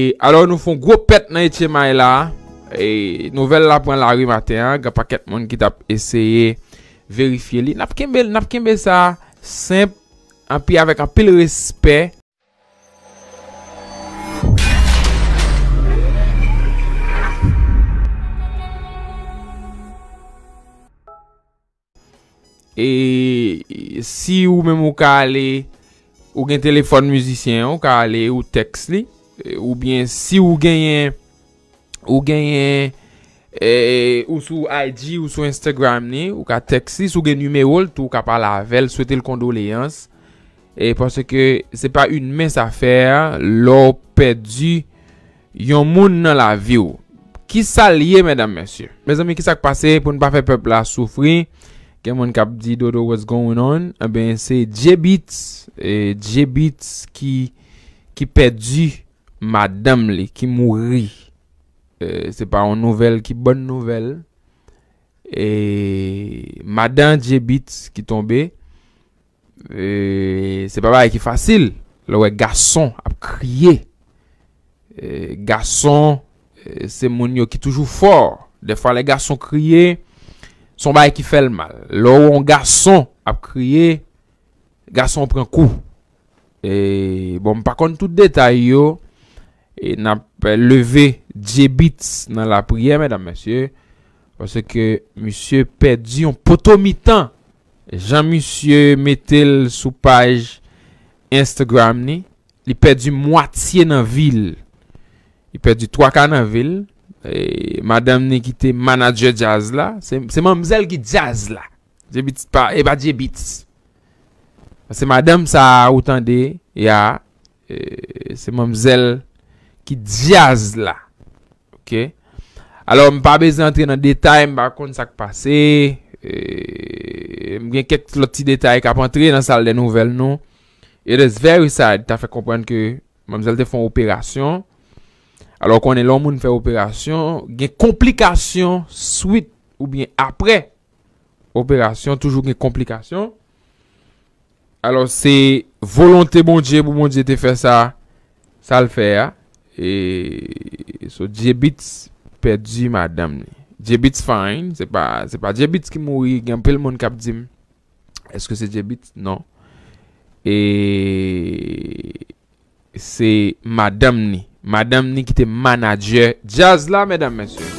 E alor nou fon gwo pet nan ete may la, e nouvel la pou an la ri maten, gwa pa ket moun ki tap eseye verifiye li. Nap kembe, nap kembe sa, semp, an pi avèk an pi l respè. E si ou men mou ka ale, ou gen telefon mouzisyen, ou ka ale ou teks li, Eh, ou bien si ou genyen, ou genyen eh, ou sou IG ou sou Instagram ni, ou ka teksis, ou genye numeol, tou ka pa lavel, souete l kondoleans. Eh, e pwase ke se pa un mes afer, lor pedi yon moun nan la vi ou. Ki sa liye, mèdame, mèsyè? Mèzèmè, ki sa k pase pou n pa fe pepla soufri? Ken moun kap di dodo what's going on? E ben se jebit, jebit ki pedi. Madame li ki mou ri. E, se pa an nouvel ki bon nouvel. E madan je bit ki tombe. E, se pa bay ki fasil. Lowe gason ap kriye. E, gason se moun yo ki toujou for. De fwa le gason kriye, son bay ki fel mal. Lowe gason ap kriye, gason pren kou. E bon, pakon tout detay yo. E na leve Jebit nan la priye mèdam mèsyè. Pwese ke mèsyè perdi yon poto mi tan. Jan mèsyè metel sou paj Instagram ni. Li perdi mwatiye nan vil. Li perdi 3 kan nan vil. E madame ni ki te manadje jazz la. Se mèm zèl ki jazz la. Jebit pa eba eh Jebit. Se madame sa outan de ya. Se mèm zèl. ki diaz la. Ok? Alors, mi pa bezè antre nan detay mi ba kon sa kpase, eee, mi gen ket loti detay kap antre nan sal de nouvel nou. E de sveri sa, ta fè komprenke mamzal te fon operasyon, alor kon e lomoun fè operasyon, gen komplikasyon swit ou bien apre operasyon, toujou gen komplikasyon. Alor, se volante bon diye pou bon diye te fè sa, sa l fè ya. E, so Jebit perdi madam ni Jebit fayn, se pa Jebit ki mou yi gen pel moun kap di m Eske se Jebit? No e, Se madam ni, madam ni ki te manajye Jaz la madam mesyo